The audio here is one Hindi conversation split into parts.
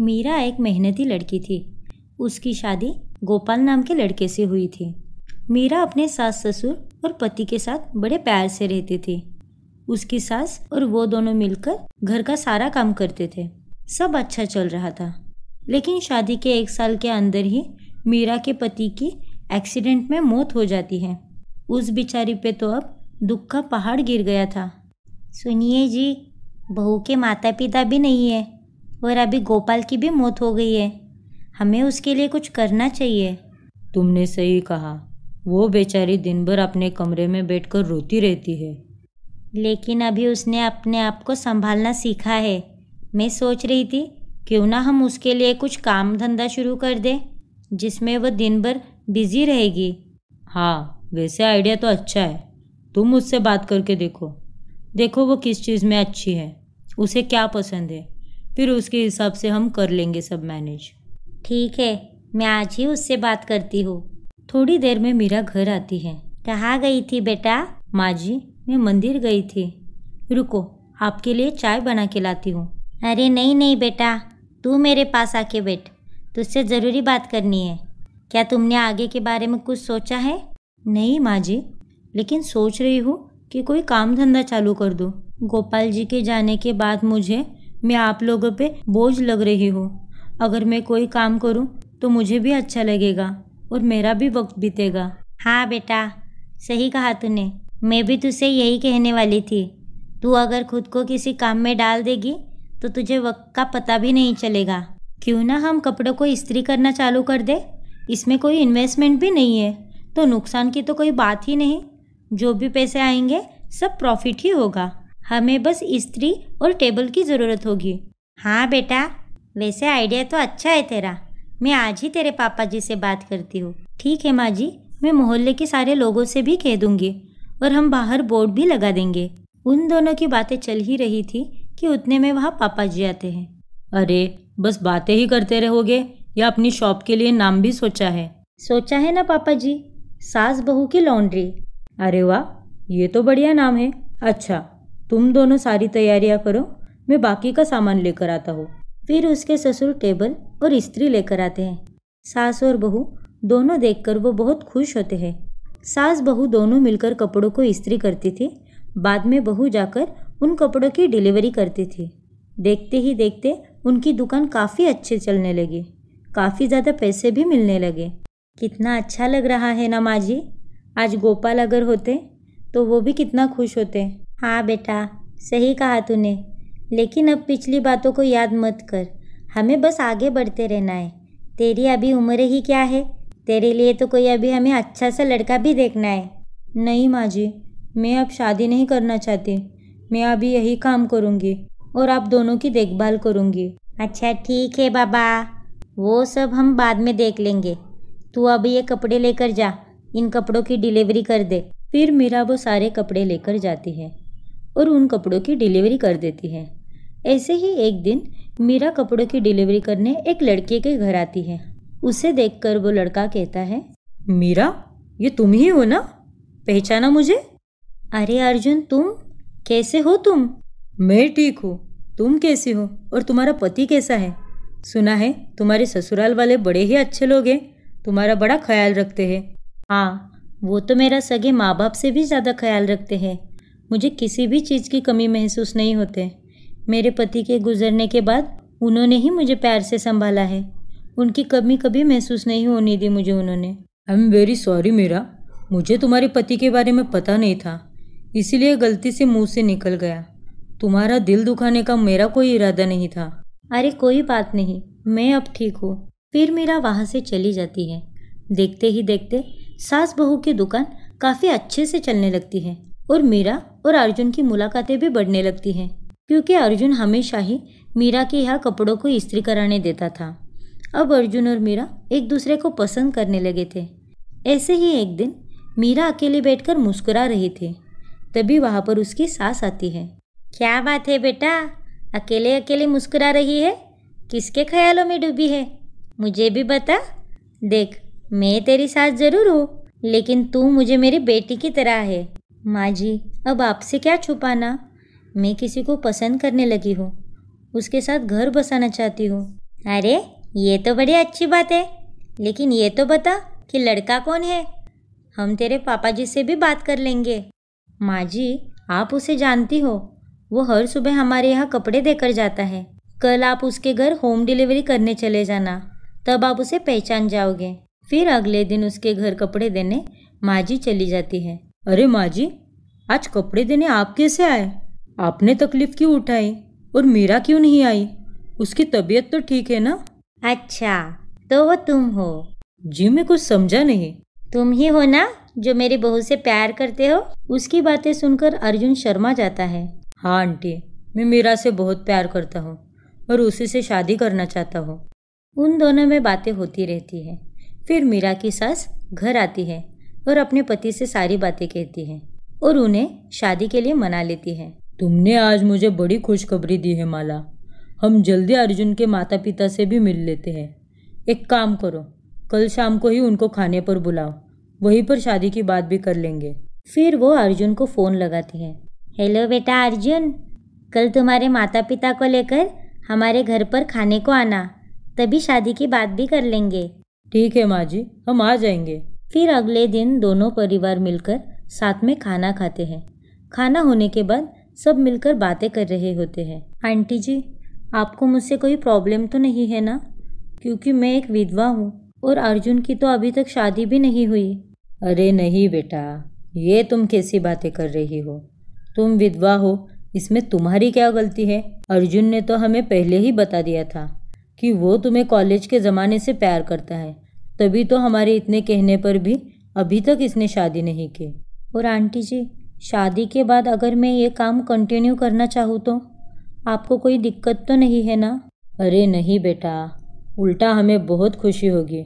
मीरा एक मेहनती लड़की थी उसकी शादी गोपाल नाम के लड़के से हुई थी मीरा अपने सास ससुर और पति के साथ बड़े प्यार से रहती थी उसकी सास और वो दोनों मिलकर घर का सारा काम करते थे सब अच्छा चल रहा था लेकिन शादी के एक साल के अंदर ही मीरा के पति की एक्सीडेंट में मौत हो जाती है उस बिचारी पे तो अब दुख का पहाड़ गिर गया था सुनिए जी बहू के माता पिता भी नहीं है और अभी गोपाल की भी मौत हो गई है हमें उसके लिए कुछ करना चाहिए तुमने सही कहा वो बेचारी दिन भर अपने कमरे में बैठकर रोती रहती है लेकिन अभी उसने अपने आप को संभालना सीखा है मैं सोच रही थी क्यों ना हम उसके लिए कुछ काम धंधा शुरू कर दें जिसमें वह दिन भर बिजी रहेगी हाँ वैसे आइडिया तो अच्छा है तुम उससे बात करके देखो देखो वो किस चीज़ में अच्छी है उसे क्या पसंद है फिर उसके हिसाब से हम कर लेंगे सब मैनेज ठीक है मैं आज ही उससे बात करती हूँ थोड़ी देर में मीरा घर आती है कहाँ गई थी बेटा माँ जी मैं मंदिर गई थी रुको आपके लिए चाय बना के लाती हूँ अरे नहीं नहीं बेटा तू मेरे पास आके बैठ तुझसे ज़रूरी बात करनी है क्या तुमने आगे के बारे में कुछ सोचा है नहीं माँ जी लेकिन सोच रही हूँ कि कोई काम धंधा चालू कर दो गोपाल जी के जाने के बाद मुझे मैं आप लोगों पे बोझ लग रही हूँ अगर मैं कोई काम करूँ तो मुझे भी अच्छा लगेगा और मेरा भी वक्त बीतेगा हाँ बेटा सही कहा तूने मैं भी तुझसे यही कहने वाली थी तू अगर खुद को किसी काम में डाल देगी तो तुझे वक्त का पता भी नहीं चलेगा क्यों ना हम कपड़ों को इस्त्री करना चालू कर दे इसमें कोई इन्वेस्टमेंट भी नहीं है तो नुकसान की तो कोई बात ही नहीं जो भी पैसे आएंगे सब प्रॉफिट ही होगा हमें बस स्त्री और टेबल की ज़रूरत होगी हाँ बेटा वैसे आइडिया तो अच्छा है तेरा मैं आज ही तेरे पापा जी से बात करती हूँ ठीक है माँ जी मैं मोहल्ले के सारे लोगों से भी कह दूँगी और हम बाहर बोर्ड भी लगा देंगे उन दोनों की बातें चल ही रही थी कि उतने में वहाँ पापा जी आते हैं अरे बस बातें ही करते रहोगे या अपनी शॉप के लिए नाम भी सोचा है सोचा है ना पापा जी सास बहू की लॉन्ड्री अरे वाह ये तो बढ़िया नाम है अच्छा तुम दोनों सारी तैयारियां करो मैं बाकी का सामान लेकर आता हूँ फिर उसके ससुर टेबल और इस्त्री लेकर आते हैं सास और बहू दोनों देखकर वो बहुत खुश होते हैं सास बहू दोनों मिलकर कपड़ों को इस्त्री करती थी बाद में बहू जाकर उन कपड़ों की डिलीवरी करती थी देखते ही देखते उनकी दुकान काफ़ी अच्छे चलने लगी काफ़ी ज़्यादा पैसे भी मिलने लगे कितना अच्छा लग रहा है ना माँ जी आज गोपाल अगर होते तो वो भी कितना खुश होते हाँ बेटा सही कहा तूने लेकिन अब पिछली बातों को याद मत कर हमें बस आगे बढ़ते रहना है तेरी अभी उम्र ही क्या है तेरे लिए तो कोई अभी हमें अच्छा सा लड़का भी देखना है नहीं माँ जी मैं अब शादी नहीं करना चाहती मैं अभी यही काम करूँगी और आप दोनों की देखभाल करूँगी अच्छा ठीक है बाबा वो सब हम बाद में देख लेंगे तू अभी ये कपड़े लेकर जा इन कपड़ों की डिलीवरी कर दे फिर मीरा वो सारे कपड़े लेकर जाती है और उन कपड़ों की डिलीवरी कर देती है ऐसे ही एक दिन मीरा कपड़ों की डिलीवरी करने एक लड़के के घर आती है उसे देखकर वो लड़का कहता है मीरा ये तुम ही हो ना पहचाना मुझे अरे अर्जुन तुम कैसे हो तुम मैं ठीक हूँ तुम कैसे हो और तुम्हारा पति कैसा है सुना है तुम्हारे ससुराल वाले बड़े ही अच्छे लोग हैं तुम्हारा बड़ा ख्याल रखते हैं हाँ वो तो मेरा सगे माँ बाप से भी ज़्यादा ख्याल रखते हैं मुझे किसी भी चीज़ की कमी महसूस नहीं होते मेरे पति के गुजरने के बाद उन्होंने ही मुझे प्यार से संभाला है उनकी कमी कभी महसूस नहीं होने दी मुझे उन्होंने I am very sorry Meera मुझे तुम्हारे पति के बारे में पता नहीं था इसीलिए गलती से मुंह से निकल गया तुम्हारा दिल दुखाने का मेरा कोई इरादा नहीं था अरे कोई बात नहीं मैं अब ठीक हूँ फिर मीरा वहाँ से चली जाती है देखते ही देखते सास बहू की दुकान काफ़ी अच्छे से चलने लगती है और मीरा और अर्जुन की मुलाकातें भी बढ़ने लगती हैं क्योंकि अर्जुन हमेशा ही मीरा के यहाँ कपड़ों को इस्त्री कराने देता था अब अर्जुन और मीरा एक दूसरे को पसंद करने लगे थे ऐसे ही एक दिन मीरा अकेले बैठकर मुस्कुरा रही थी तभी वहाँ पर उसकी सास आती है क्या बात है बेटा अकेले अकेले मुस्कुरा रही है किसके ख्यालों में डूबी है मुझे भी बता देख मैं तेरी सास ज़रूर हूँ लेकिन तू मुझे मेरी बेटी की तरह है माँ जी अब आपसे क्या छुपाना मैं किसी को पसंद करने लगी हूँ उसके साथ घर बसाना चाहती हूँ अरे ये तो बड़ी अच्छी बात है लेकिन ये तो बता कि लड़का कौन है हम तेरे पापा जी से भी बात कर लेंगे माँ जी आप उसे जानती हो वो हर सुबह हमारे यहाँ कपड़े देकर जाता है कल आप उसके घर होम डिलीवरी करने चले जाना तब आप उसे पहचान जाओगे फिर अगले दिन उसके घर कपड़े देने माँ जी चली जाती है अरे माँ जी आज कपड़े देने आप कैसे आए आपने तकलीफ क्यों उठाई और मीरा क्यों नहीं आई उसकी तबीयत तो ठीक है ना अच्छा तो वो तुम हो जी मैं कुछ समझा नहीं तुम ही हो ना जो मेरी बहू से प्यार करते हो उसकी बातें सुनकर अर्जुन शर्मा जाता है हाँ आंटी मैं मीरा से बहुत प्यार करता हूँ और उसी से शादी करना चाहता हूँ उन दोनों में बातें होती रहती है फिर मीरा की सास घर आती है और अपने पति से सारी बातें कहती है और उन्हें शादी के लिए मना लेती है तुमने आज मुझे बड़ी खुशखबरी दी है माला हम जल्दी अर्जुन के माता पिता से भी मिल लेते हैं एक काम करो कल शाम को ही उनको खाने पर बुलाओ वहीं पर शादी की बात भी कर लेंगे फिर वो अर्जुन को फ़ोन लगाती है हेलो बेटा अर्जुन कल तुम्हारे माता पिता को लेकर हमारे घर पर खाने को आना तभी शादी की बात भी कर लेंगे ठीक है माँ जी हम आ जाएंगे फिर अगले दिन दोनों परिवार मिलकर साथ में खाना खाते हैं खाना होने के बाद सब मिलकर बातें कर रहे होते हैं आंटी जी आपको मुझसे कोई प्रॉब्लम तो नहीं है ना क्योंकि मैं एक विधवा हूँ और अर्जुन की तो अभी तक शादी भी नहीं हुई अरे नहीं बेटा ये तुम कैसी बातें कर रही हो तुम विधवा हो इसमें तुम्हारी क्या गलती है अर्जुन ने तो हमें पहले ही बता दिया था कि वो तुम्हें कॉलेज के ज़माने से प्यार करता है तभी तो हमारे इतने कहने पर भी अभी तक इसने शादी नहीं की और आंटी जी शादी के बाद अगर मैं ये काम कंटिन्यू करना चाहूँ तो आपको कोई दिक्कत तो नहीं है ना अरे नहीं बेटा उल्टा हमें बहुत खुशी होगी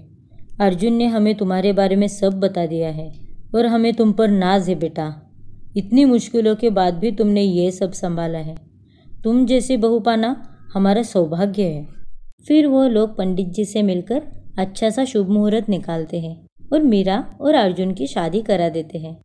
अर्जुन ने हमें तुम्हारे बारे में सब बता दिया है और हमें तुम पर नाज है बेटा इतनी मुश्किलों के बाद भी तुमने ये सब संभाला है तुम जैसी बहू पाना हमारा सौभाग्य है फिर वो लोग पंडित जी से मिलकर अच्छा सा शुभ मुहूर्त निकालते हैं और मीरा और अर्जुन की शादी करा देते हैं